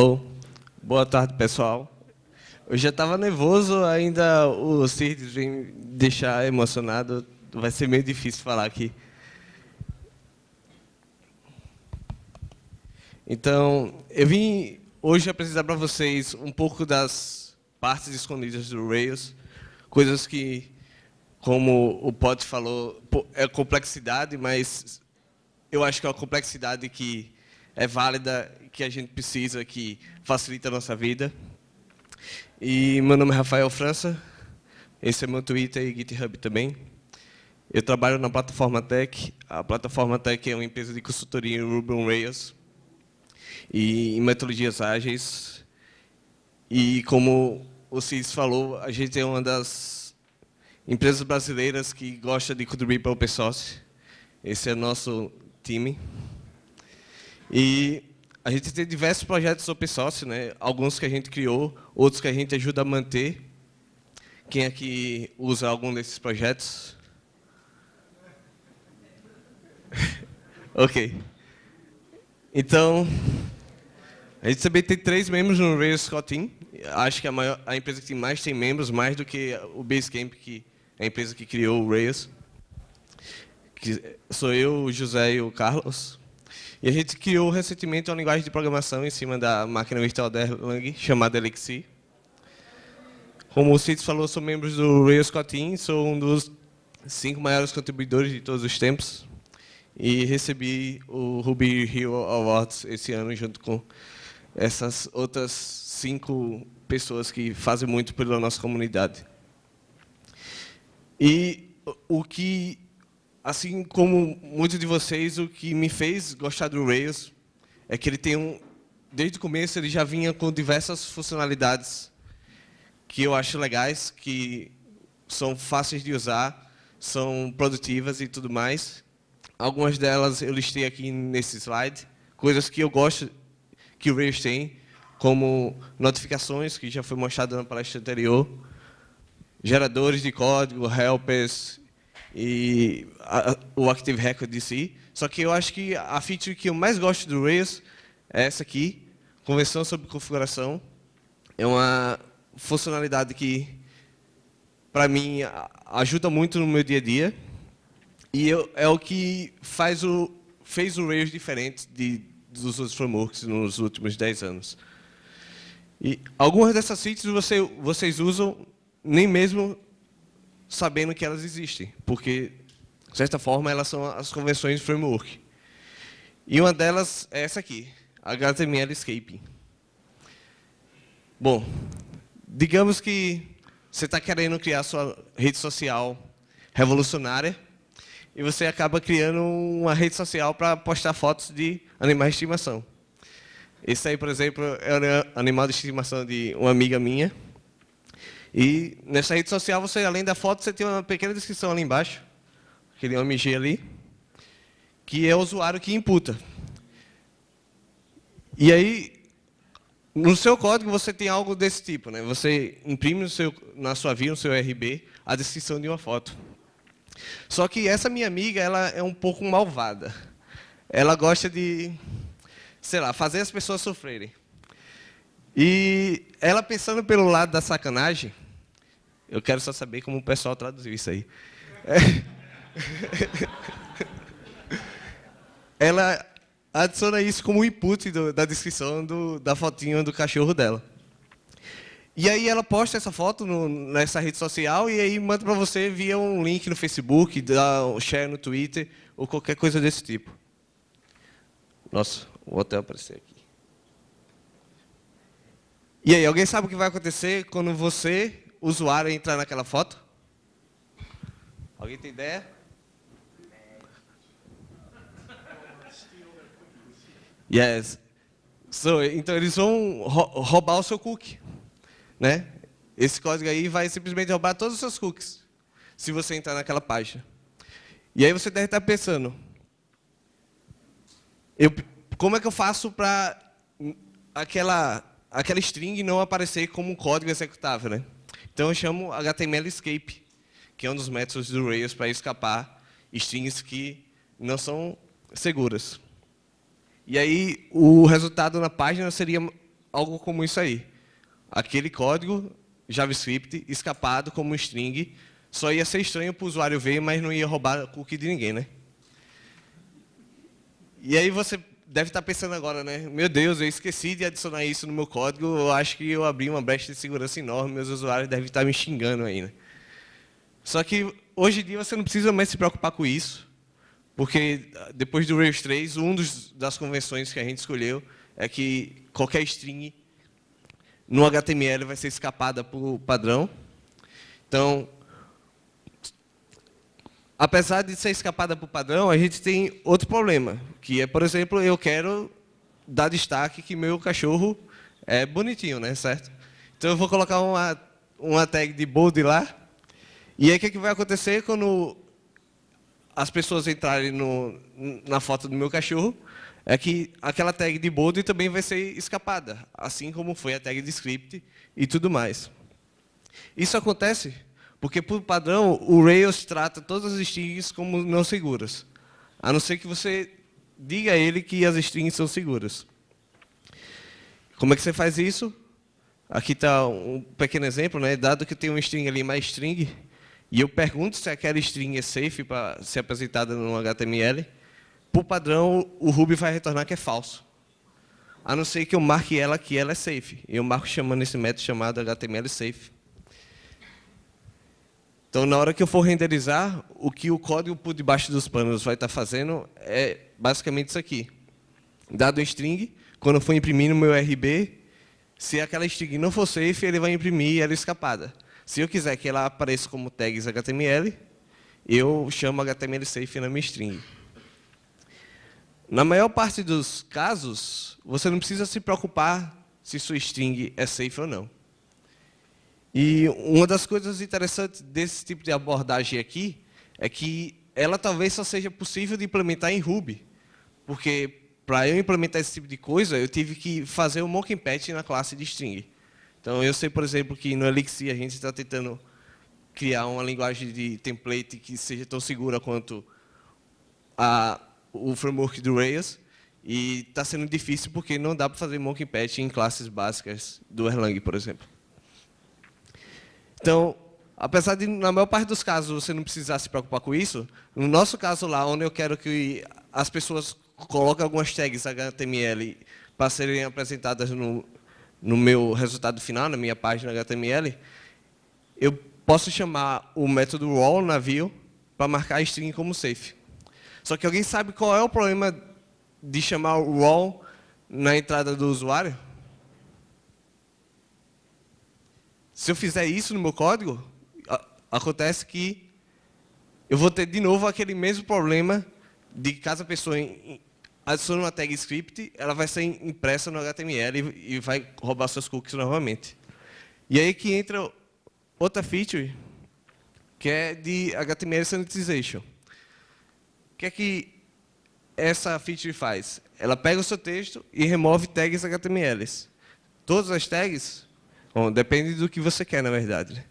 Alô? Boa tarde, pessoal. Eu já estava nervoso, ainda o Sirdes vem deixar emocionado. Vai ser meio difícil falar aqui. Então, eu vim hoje apresentar para vocês um pouco das partes escondidas do Rails, coisas que, como o Pot falou, é complexidade, mas eu acho que é uma complexidade que é válida que a gente precisa, que facilita a nossa vida. E meu nome é Rafael França, esse é meu Twitter e GitHub também. Eu trabalho na Plataforma Tech. A Plataforma Tech é uma empresa de consultoria em Ruby on Rails e em metodologias ágeis. E como o Cis falou, a gente é uma das empresas brasileiras que gosta de contribuir para o open source. Esse é o nosso time. E a gente tem diversos projetos open source, né? alguns que a gente criou, outros que a gente ajuda a manter. Quem aqui é usa algum desses projetos? ok. Então, a gente também tem três membros no Rails Scott Team. Acho que a, maior, a empresa que mais tem membros, mais do que o Basecamp, que é a empresa que criou o Rails. Que sou eu, o José e o Carlos. E a gente criou recentemente uma linguagem de programação em cima da máquina virtual da Erlang, chamada Elixir. Como o Cid falou, sou membro do Rails Team, sou um dos cinco maiores contribuidores de todos os tempos. E recebi o Ruby Hero Awards esse ano, junto com essas outras cinco pessoas que fazem muito pela nossa comunidade. E o que assim como muitos de vocês, o que me fez gostar do Rails é que ele tem um, desde o começo ele já vinha com diversas funcionalidades que eu acho legais, que são fáceis de usar, são produtivas e tudo mais. Algumas delas eu listei aqui nesse slide, coisas que eu gosto que o Rails tem, como notificações, que já foi mostrado na palestra anterior, geradores de código, helpers, e a, o Active Record de si. Só que eu acho que a feature que eu mais gosto do Rails é essa aqui, conversão sobre configuração. É uma funcionalidade que, para mim, ajuda muito no meu dia a dia. E eu, é o que faz o, fez o Rails diferente de, dos outros frameworks nos últimos 10 anos. E algumas dessas features você, vocês usam nem mesmo sabendo que elas existem, porque, de certa forma, elas são as convenções de framework. E uma delas é essa aqui, HTML Escaping. Bom, digamos que você está querendo criar sua rede social revolucionária e você acaba criando uma rede social para postar fotos de animais de estimação. Esse aí, por exemplo, é o animal de estimação de uma amiga minha, e nessa rede social, você, além da foto, você tem uma pequena descrição ali embaixo, aquele OMG ali, que é o usuário que imputa. E aí, no seu código você tem algo desse tipo, né? Você imprime seu, na sua via, no seu RB, a descrição de uma foto. Só que essa minha amiga, ela é um pouco malvada. Ela gosta de, sei lá, fazer as pessoas sofrerem. E ela pensando pelo lado da sacanagem, eu quero só saber como o pessoal traduziu isso aí. É. Ela adiciona isso como input do, da descrição do, da fotinho do cachorro dela. E aí ela posta essa foto no, nessa rede social e aí manda para você via um link no Facebook, dá um share no Twitter ou qualquer coisa desse tipo. Nossa, o hotel apareceu aqui. E aí, alguém sabe o que vai acontecer quando você usuário entrar naquela foto? Alguém tem ideia? Yes. So, então eles vão roubar o seu cookie, né? Esse código aí vai simplesmente roubar todos os seus cookies, se você entrar naquela página. E aí você deve estar pensando, eu, como é que eu faço para aquela, aquela string não aparecer como um código executável, né? Então eu chamo HTML Escape, que é um dos métodos do Rails para escapar strings que não são seguras. E aí o resultado na página seria algo como isso aí. Aquele código JavaScript escapado como string só ia ser estranho para o usuário ver, mas não ia roubar a cookie de ninguém, né? E aí você deve estar tá pensando agora, né? Meu Deus, eu esqueci de adicionar isso no meu código, eu acho que eu abri uma brecha de segurança enorme, meus usuários devem estar tá me xingando ainda. Né? Só que hoje em dia você não precisa mais se preocupar com isso, porque ah, depois do Rails 3, uma das convenções que a gente escolheu é que qualquer string no HTML vai ser escapada por padrão. Então, apesar de ser escapada para o padrão, a gente tem outro problema, que é, por exemplo, eu quero dar destaque que meu cachorro é bonitinho, né, certo? Então eu vou colocar uma, uma tag de bold lá, e aí o que, é que vai acontecer quando as pessoas entrarem no, na foto do meu cachorro? É que aquela tag de bold também vai ser escapada, assim como foi a tag de script e tudo mais. Isso acontece porque, por padrão, o Rails trata todas as strings como não seguras. A não ser que você diga a ele que as strings são seguras. Como é que você faz isso? Aqui está um pequeno exemplo, né? dado que eu tenho uma string ali, mais string, e eu pergunto se aquela string é safe para ser apresentada no HTML, por padrão, o Ruby vai retornar que é falso. A não ser que eu marque ela que ela é safe. Eu marco chamando esse método chamado HTML safe. Então, na hora que eu for renderizar, o que o código por debaixo dos panos vai estar tá fazendo é basicamente isso aqui. Dado string, quando eu for imprimir no meu RB, se aquela string não for safe, ele vai imprimir ela é escapada. Se eu quiser que ela apareça como tags HTML, eu chamo HTML safe na minha string. Na maior parte dos casos, você não precisa se preocupar se sua string é safe ou não. E uma das coisas interessantes desse tipo de abordagem aqui é que ela talvez só seja possível de implementar em Ruby, porque para eu implementar esse tipo de coisa, eu tive que fazer o um mocking patch na classe de string. Então, eu sei, por exemplo, que no Elixir a gente está tentando criar uma linguagem de template que seja tão segura quanto a, o framework do Rails, e está sendo difícil porque não dá para fazer mocking patch em classes básicas do Erlang, por exemplo. Então, apesar de, na maior parte dos casos, você não precisar se preocupar com isso, no nosso caso lá, onde eu quero que as pessoas coloquem algumas tags HTML para serem apresentadas no, no meu resultado final, na minha página HTML, eu posso chamar o método raw view para marcar a string como safe. Só que alguém sabe qual é o problema de chamar o raw na entrada do usuário? Se eu fizer isso no meu código, acontece que eu vou ter de novo aquele mesmo problema de caso a pessoa adicione uma tag script, ela vai ser impressa no HTML e vai roubar suas cookies novamente. E aí que entra outra feature, que é de HTML sanitization. O que é que essa feature faz? Ela pega o seu texto e remove tags HTMLs. Todas as tags Bom, depende do que você quer, na verdade.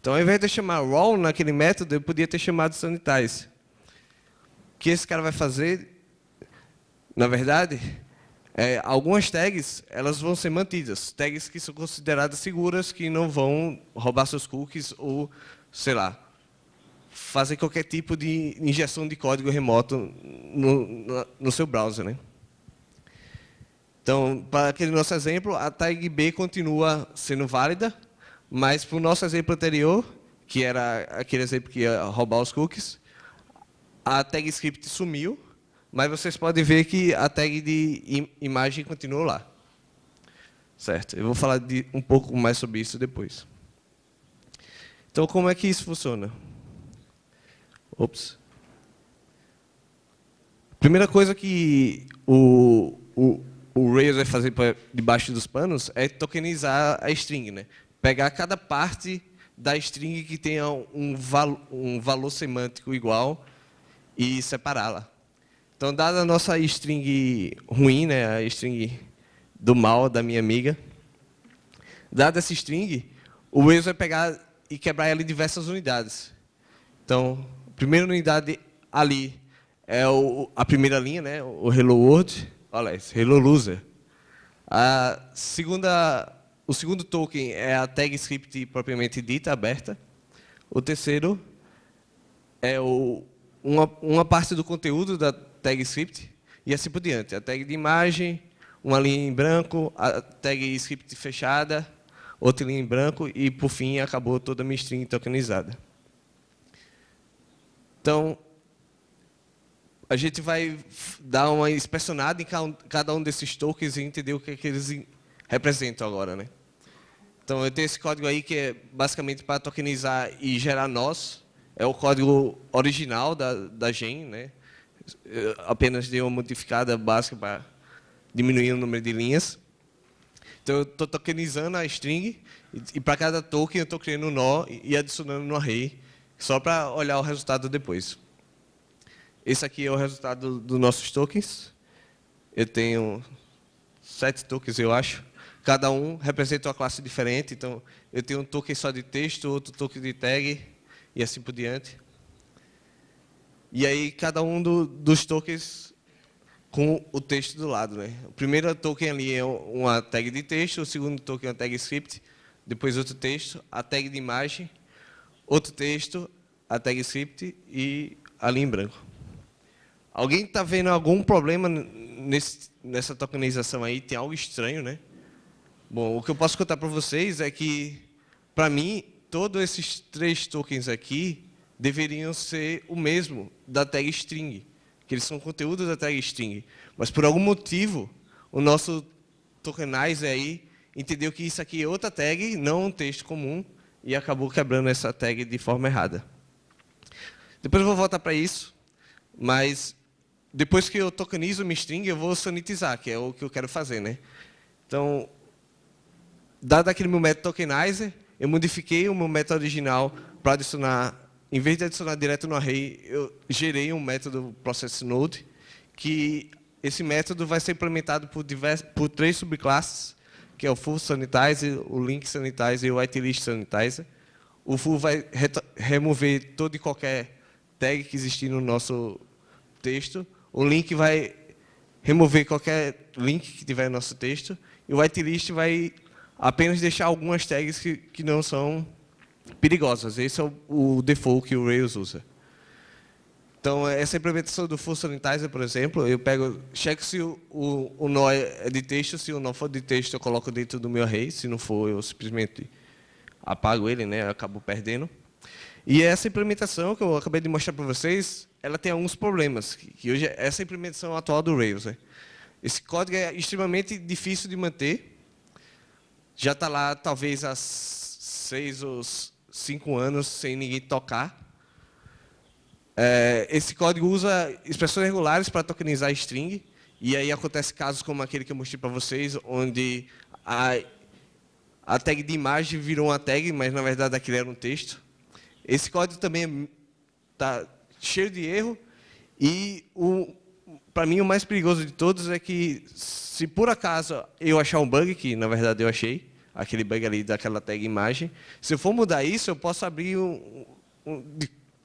Então, ao invés de eu chamar raw naquele método, eu podia ter chamado sanitize. O que esse cara vai fazer, na verdade, é, algumas tags elas vão ser mantidas. Tags que são consideradas seguras, que não vão roubar seus cookies ou, sei lá, fazer qualquer tipo de injeção de código remoto no, no, no seu browser. Né? Então, para aquele nosso exemplo, a tag B continua sendo válida, mas para o nosso exemplo anterior, que era aquele exemplo que ia roubar os cookies, a tag script sumiu, mas vocês podem ver que a tag de im imagem continuou lá. Certo, eu vou falar de, um pouco mais sobre isso depois. Então, como é que isso funciona? Ops. Primeira coisa que o, o, o Rails vai fazer pra, debaixo dos panos é tokenizar a string, né? Pegar cada parte da string que tenha um, val, um valor semântico igual e separá-la. Então, dada a nossa string ruim, né, a string do mal da minha amiga, dada essa string, o Rails vai pegar e quebrar ela em diversas unidades. Então, a primeira unidade ali é o, a primeira linha, né, o Hello World. Olha, esse Hello Loser. A segunda, o segundo token é a tag script propriamente dita, aberta. O terceiro é o, uma, uma parte do conteúdo da tag script e assim por diante. A tag de imagem, uma linha em branco, a tag script fechada, outra linha em branco e, por fim, acabou toda a minha string tokenizada. Então, a gente vai dar uma inspecionada em cada um desses tokens e entender o que, é que eles representam agora, né? Então, eu tenho esse código aí que é basicamente para tokenizar e gerar nós. É o código original da, da Gen, né? apenas dei uma modificada básica para diminuir o número de linhas. Então, eu estou tokenizando a string e, e para cada token eu estou criando um nó e adicionando no array, só para olhar o resultado depois. Esse aqui é o resultado dos do nossos tokens. Eu tenho sete tokens, eu acho. Cada um representa uma classe diferente. Então, eu tenho um token só de texto, outro token de tag, e assim por diante. E aí, cada um do, dos tokens com o texto do lado. Né? O primeiro token ali é uma tag de texto, o segundo token é uma tag script, depois outro texto, a tag de imagem, outro texto, a tag script e a linha em branco. Alguém está vendo algum problema nesse, nessa tokenização aí? Tem algo estranho, né? Bom, o que eu posso contar para vocês é que, para mim, todos esses três tokens aqui deveriam ser o mesmo da tag string, que eles são conteúdos da tag string. Mas, por algum motivo, o nosso tokenizer aí entendeu que isso aqui é outra tag, não um texto comum, e acabou quebrando essa tag de forma errada. Depois eu vou voltar para isso, mas depois que eu tokenizo minha string, eu vou sanitizar, que é o que eu quero fazer. Né? Então, dado aquele meu método tokenizer, eu modifiquei o meu método original para adicionar, em vez de adicionar direto no array, eu gerei um método processNode, que esse método vai ser implementado por, divers, por três subclasses, que é o full sanitizer, o link sanitizer e o whitelist sanitizer. O full vai remover todo e qualquer tag que existir no nosso texto, o link vai remover qualquer link que tiver no nosso texto e o whitelist vai apenas deixar algumas tags que, que não são perigosas. Esse é o, o default que o Rails usa. Então, essa implementação do full sanitizer, por exemplo, eu pego, checo se o, o, o nó é de texto, se o nó for de texto, eu coloco dentro do meu array, se não for, eu simplesmente apago ele, né, eu acabo perdendo. E essa implementação que eu acabei de mostrar para vocês, ela tem alguns problemas, que hoje é essa implementação atual do Rails. Né? Esse código é extremamente difícil de manter. Já está lá, talvez, há seis ou cinco anos, sem ninguém tocar. É, esse código usa expressões regulares para tokenizar string, e aí acontece casos como aquele que eu mostrei para vocês, onde a, a tag de imagem virou uma tag, mas, na verdade, aquilo era um texto. Esse código também está é, cheio de erro e, para mim, o mais perigoso de todos é que, se por acaso eu achar um bug, que na verdade eu achei, aquele bug ali daquela tag imagem, se eu for mudar isso, eu posso abrir um, um,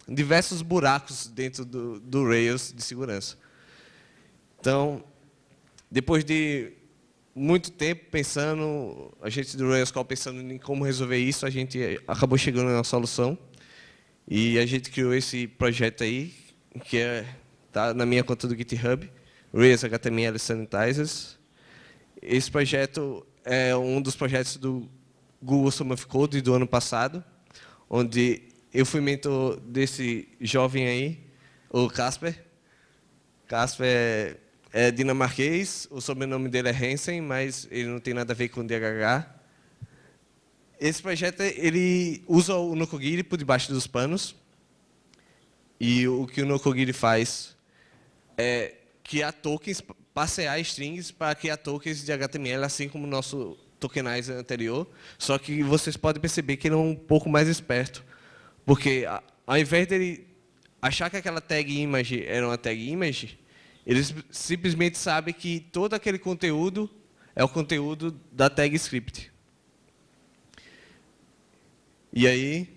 diversos buracos dentro do, do Rails de segurança. Então, depois de muito tempo pensando, a gente do Rails School pensando em como resolver isso, a gente acabou chegando na solução. E a gente criou esse projeto aí, que é, tá na minha conta do GitHub, Raise HTML Sanitizers. Esse projeto é um dos projetos do Google Summer of Code do ano passado, onde eu fui mentor desse jovem aí, o Casper. Casper é, é dinamarquês, o sobrenome dele é Hansen, mas ele não tem nada a ver com DHH. Esse projeto ele usa o Nokogiri por debaixo dos panos. E o que o Nokogiri faz é criar tokens, passear strings para criar tokens de HTML, assim como o nosso tokenizer anterior. Só que vocês podem perceber que ele é um pouco mais esperto. Porque ao invés dele achar que aquela tag image era uma tag image, ele simplesmente sabe que todo aquele conteúdo é o conteúdo da tag script. E aí,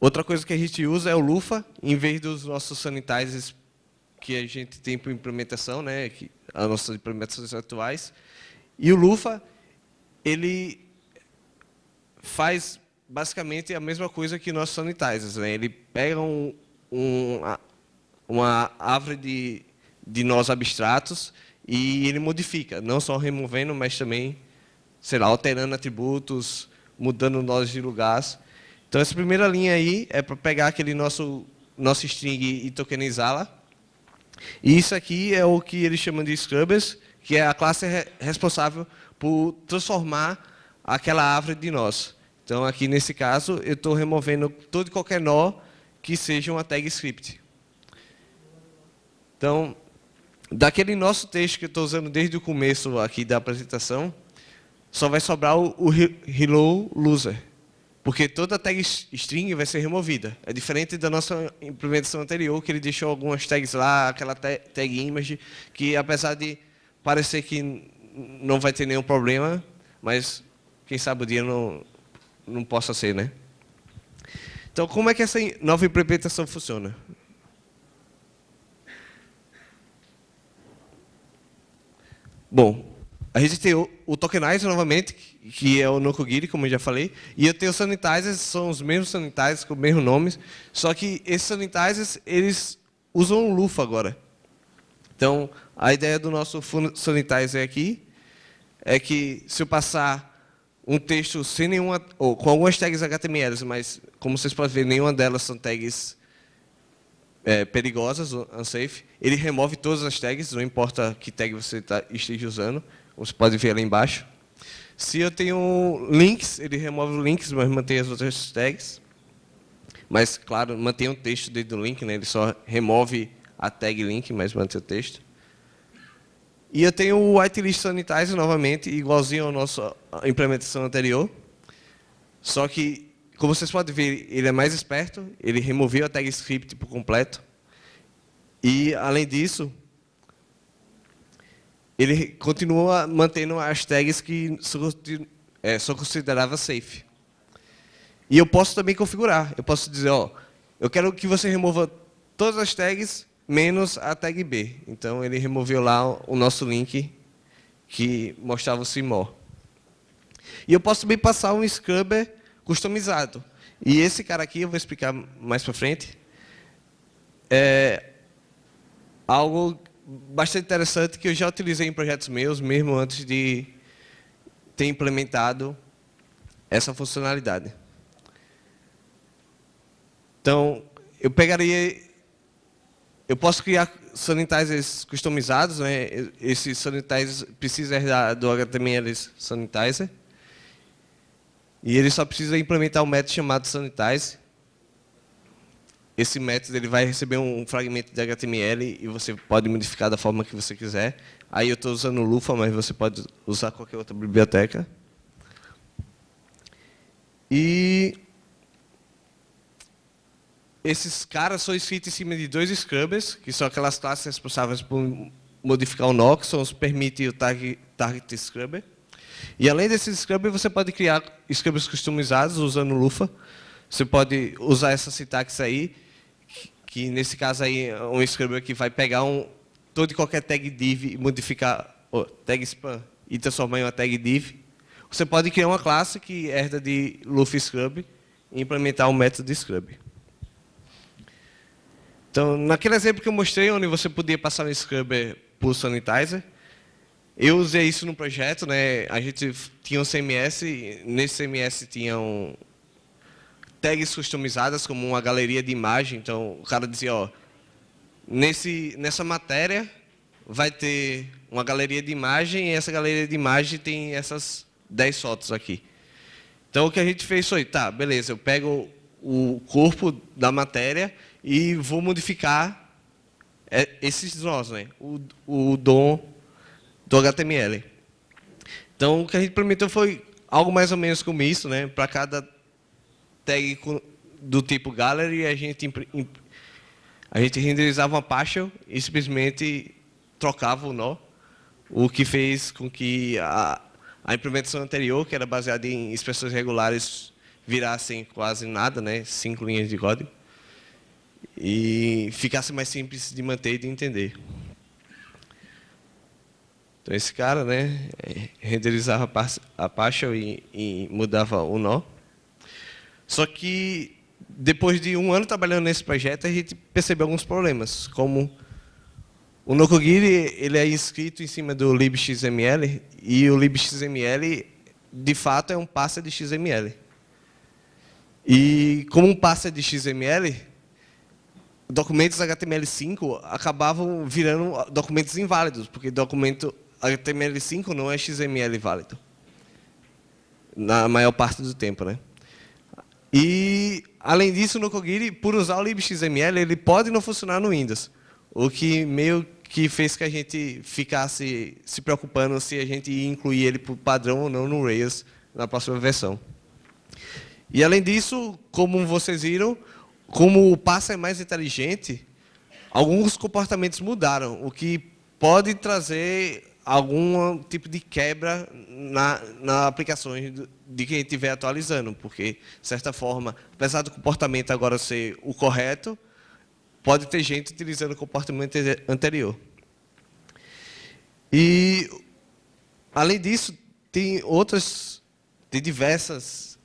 outra coisa que a gente usa é o Lufa, em vez dos nossos sanitizers que a gente tem para implementação, né, que, as nossas implementações atuais. E o Lufa, ele faz basicamente a mesma coisa que nossos sanitizers. Né? Ele pega um, um, uma árvore de, de nós abstratos e ele modifica, não só removendo, mas também, sei lá, alterando atributos, mudando nós de lugares. Então essa primeira linha aí é para pegar aquele nosso, nosso string e tokenizá-la. E isso aqui é o que eles chamam de Scrubbers, que é a classe responsável por transformar aquela árvore de nós. Então, aqui nesse caso, eu estou removendo todo e qualquer nó que seja uma tag script. Então, daquele nosso texto que eu estou usando desde o começo aqui da apresentação, só vai sobrar o, o hello loser. Porque toda a tag string vai ser removida. É diferente da nossa implementação anterior, que ele deixou algumas tags lá, aquela tag image, que apesar de parecer que não vai ter nenhum problema, mas quem sabe o dia não, não possa ser, né? Então, como é que essa nova implementação funciona? Bom, a gente tem o, o Tokenizer novamente, que é o Nokogiri, como eu já falei, e eu tenho os Sanitizers, são os mesmos Sanitizers com o mesmo nome, só que esses Sanitizers, eles usam o Lufa agora. Então, a ideia do nosso Sanitizer aqui é que se eu passar um texto sem nenhuma, ou com algumas tags HTML, mas como vocês podem ver, nenhuma delas são tags é, perigosas, unsafe. Ele remove todas as tags, não importa que tag você tá, esteja usando. Você pode ver ali embaixo. Se eu tenho links, ele remove os links, mas mantém as outras tags. Mas, claro, mantém o texto dentro do link, né? ele só remove a tag link, mas mantém o texto. E eu tenho o whitelist sanitizer novamente, igualzinho à nossa implementação anterior. Só que, como vocês podem ver, ele é mais esperto, ele removeu a tag script por completo. E, além disso, ele continua mantendo as tags que só é, considerava safe. E eu posso também configurar. Eu posso dizer, ó, eu quero que você remova todas as tags menos a tag B. Então ele removeu lá o nosso link que mostrava o CMOR. E eu posso também passar um scrubber customizado. E esse cara aqui, eu vou explicar mais para frente, é algo bastante interessante que eu já utilizei em projetos meus, mesmo antes de ter implementado essa funcionalidade. Então, eu pegaria... Eu posso criar sanitizers customizados, né? Esse sanitizer precisa do HTML sanitizer. E ele só precisa implementar um método chamado sanitizer, esse método ele vai receber um fragmento de HTML e você pode modificar da forma que você quiser. Aí eu estou usando o Lufa, mas você pode usar qualquer outra biblioteca. E esses caras são escritos em cima de dois scrubbers, que são aquelas classes responsáveis por modificar o Nox, são os permite e o target, target scrubber. E além desses scrubbers, você pode criar scrubbers customizados usando o Lufa. Você pode usar essa sintaxe aí, que nesse caso aí um scrubber que vai pegar um todo e qualquer tag div e modificar oh, tag span e transformar em uma tag div. Você pode criar uma classe que herda de Luffy Scrub e implementar o um método Scrub. Então, naquele exemplo que eu mostrei, onde você podia passar um Scrubber por sanitizer, eu usei isso no projeto, né? A gente tinha um CMS, nesse CMS tinha um, tags customizadas, como uma galeria de imagem. Então, o cara dizia, ó, nesse, nessa matéria vai ter uma galeria de imagem e essa galeria de imagem tem essas 10 fotos aqui. Então, o que a gente fez foi, tá, beleza, eu pego o corpo da matéria e vou modificar é, esses nós, né? o, o dom do HTML. Então, o que a gente prometeu foi algo mais ou menos como isso, né? Para cada tag do tipo gallery, a gente, a gente renderizava uma pasta e simplesmente trocava o nó, o que fez com que a, a implementação anterior, que era baseada em expressões regulares, virassem quase nada, né? cinco linhas de código, e ficasse mais simples de manter e de entender. Então esse cara né, renderizava a pasta e, e mudava o nó. Só que depois de um ano trabalhando nesse projeto, a gente percebeu alguns problemas, como o Nokogiri ele é inscrito em cima do libxml e o libxml de fato é um parser de xml. E como um parser de xml, documentos HTML5 acabavam virando documentos inválidos, porque documento HTML5 não é XML válido. Na maior parte do tempo, né? E, além disso, no Cogiri, por usar o libxml, ele pode não funcionar no Windows. O que meio que fez que a gente ficasse se preocupando se a gente ia incluir ele por padrão ou não no Rails na próxima versão. E, além disso, como vocês viram, como o passo é mais inteligente, alguns comportamentos mudaram, o que pode trazer algum tipo de quebra na, na aplicação de quem estiver atualizando, porque, de certa forma, apesar do comportamento agora ser o correto, pode ter gente utilizando o comportamento anterior. E, além disso, tem outras, tem diversas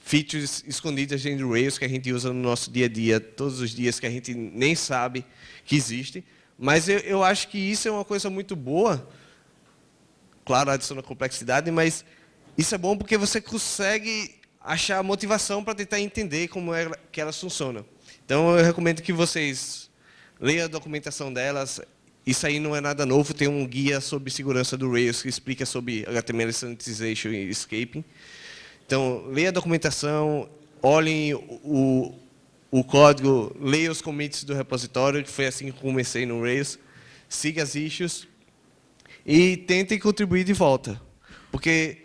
features escondidas dentro do Rails que a gente usa no nosso dia a dia, todos os dias, que a gente nem sabe que existem, mas eu, eu acho que isso é uma coisa muito boa. Claro, adiciona complexidade, mas isso é bom porque você consegue achar motivação para tentar entender como é que elas funcionam. Então, eu recomendo que vocês leiam a documentação delas. Isso aí não é nada novo, tem um guia sobre segurança do Rails que explica sobre HTML sanitization e escaping. Então, leia a documentação, olhem o, o código, leia os commits do repositório, que foi assim que comecei no Rails, siga as issues e tentem contribuir de volta. Porque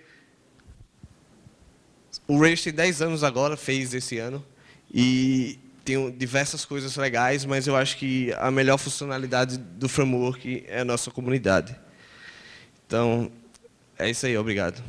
o Rails tem 10 anos agora, fez esse ano, e tem diversas coisas legais, mas eu acho que a melhor funcionalidade do framework é a nossa comunidade. Então, é isso aí, obrigado.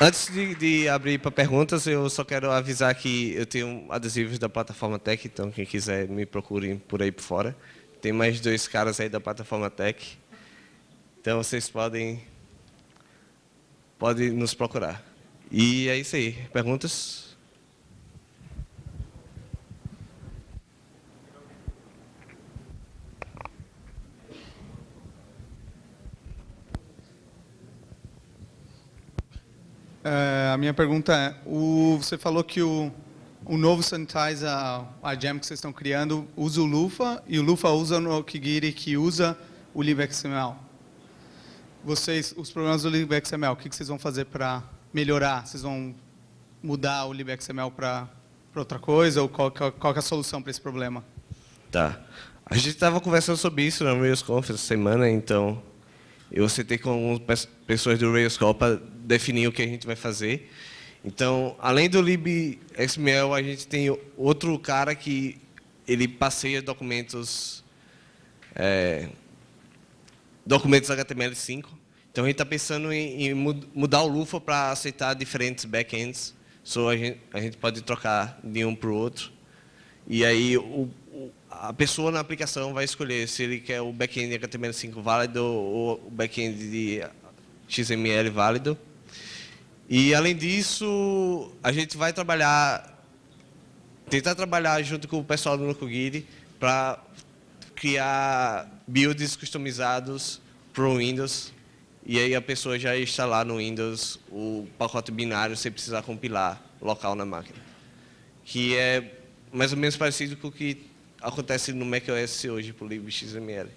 Antes de, de abrir para perguntas, eu só quero avisar que eu tenho adesivos da plataforma Tech, então quem quiser me procure por aí por fora. Tem mais dois caras aí da plataforma Tech. Então vocês podem, podem nos procurar. E é isso aí. Perguntas? É, a minha pergunta é, o, você falou que o, o novo sanitizer, a, gem jam que vocês estão criando, usa o Lufa e o Lufa usa no Okigiri que usa o LibXML. Vocês, os problemas do LibXML, o que, que vocês vão fazer para melhorar? Vocês vão mudar o LibXML para outra coisa ou qual, é, qual, qual é a solução para esse problema? Tá. A gente estava conversando sobre isso na né, Rails Conference semana, então eu sentei com algumas pessoas do Rails para definir o que a gente vai fazer. Então, além do libxml, a gente tem outro cara que ele passeia documentos é, documentos HTML5. Então, a gente está pensando em, em, mudar o Lufa para aceitar diferentes backends. So, a, gente, a gente pode trocar de um para o outro. E aí, o a pessoa na aplicação vai escolher se ele quer o back-end HTML5 válido ou o back-end de XML válido. E, além disso, a gente vai trabalhar, tentar trabalhar junto com o pessoal do NucoGuide para criar builds customizados para o Windows. E aí a pessoa já instalar no Windows o pacote binário sem precisar compilar local na máquina. Que é mais ou menos parecido com o que acontece no macOS hoje para o libxml.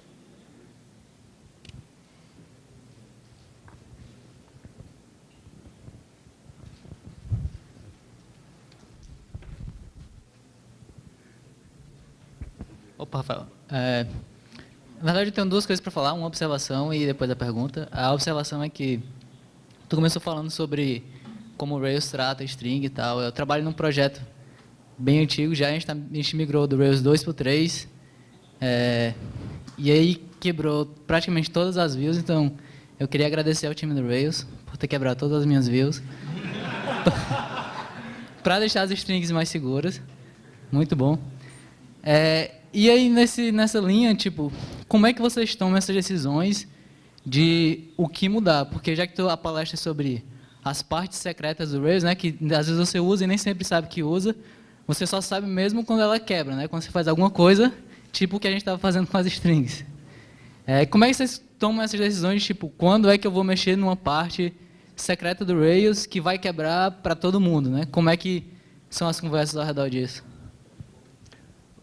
Opa, Rafael. É, na verdade, eu tenho duas coisas para falar, uma observação e depois a pergunta. A observação é que tu começou falando sobre como o Rails trata string e tal. Eu trabalho num projeto bem antigo já. A gente, tá, a gente migrou do Rails 2 para o 3. É, e aí quebrou praticamente todas as views. Então, eu queria agradecer ao time do Rails por ter quebrado todas as minhas views. para deixar as strings mais seguras. Muito bom. É, e aí, nesse, nessa linha, tipo, como é que vocês tomam essas decisões de o que mudar? Porque já que tu, a palestra é sobre as partes secretas do Rails, né, que às vezes você usa e nem sempre sabe que usa, você só sabe mesmo quando ela quebra, né? Quando você faz alguma coisa, tipo o que a gente estava fazendo com as strings. É, como é que vocês tomam essas decisões, tipo, quando é que eu vou mexer numa parte secreta do Rails que vai quebrar para todo mundo, né? Como é que são as conversas ao redor disso?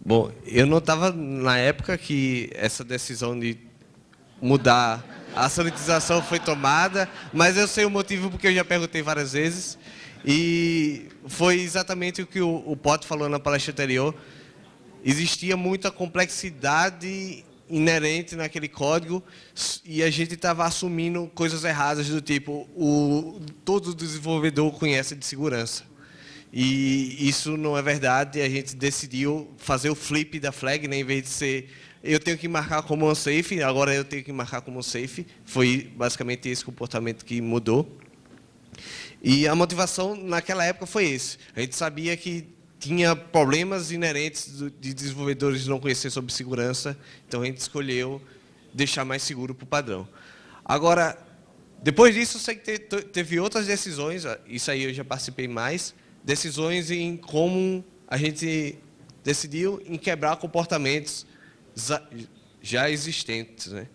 Bom, eu não estava na época que essa decisão de mudar a sanitização foi tomada, mas eu sei o motivo porque eu já perguntei várias vezes. E foi exatamente o que o, o Pote falou na palestra anterior. Existia muita complexidade inerente naquele código e a gente estava assumindo coisas erradas do tipo o todo desenvolvedor conhece de segurança e isso não é verdade a gente decidiu fazer o flip da flag né, em vez de ser eu tenho que marcar como um safe agora eu tenho que marcar como um safe foi basicamente esse comportamento que mudou e a motivação naquela época foi esse. A gente sabia que tinha problemas inerentes de desenvolvedores não conhecer sobre segurança, então a gente escolheu deixar mais seguro para o padrão. Agora, depois disso, sei que teve outras decisões, ah, isso aí eu já participei mais, decisões em como a gente decidiu em quebrar comportamentos já existentes. Né?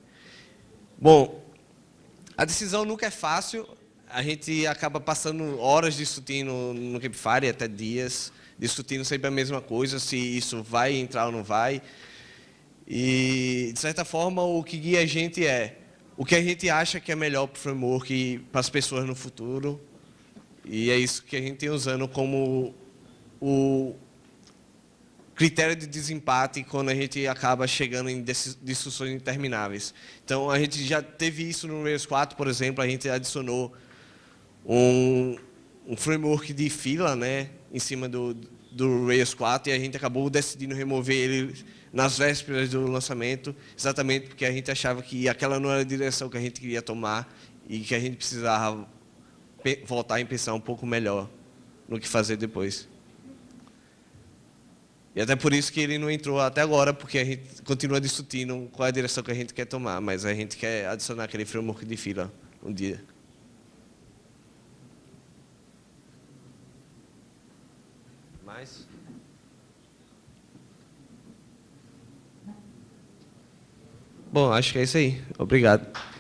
Bom, a decisão nunca é fácil, a gente acaba passando horas discutindo no Campfire, até dias, discutindo sempre a mesma coisa, se isso vai entrar ou não vai. E, de certa forma, o que guia a gente é o que a gente acha que é melhor para o framework e para as pessoas no futuro. E é isso que a gente tem usando como o critério de desempate quando a gente acaba chegando em discussões intermináveis. Então, a gente já teve isso no Rails 4, por exemplo, a gente adicionou um, um framework de fila né, em cima do, do Rails 4 e a gente acabou decidindo remover ele nas vésperas do lançamento, exatamente porque a gente achava que aquela não era a direção que a gente queria tomar e que a gente precisava voltar e pensar um pouco melhor no que fazer depois. E até por isso que ele não entrou até agora, porque a gente continua discutindo qual é a direção que a gente quer tomar, mas a gente quer adicionar aquele framework de fila um dia. Bom, acho que é isso aí. Obrigado.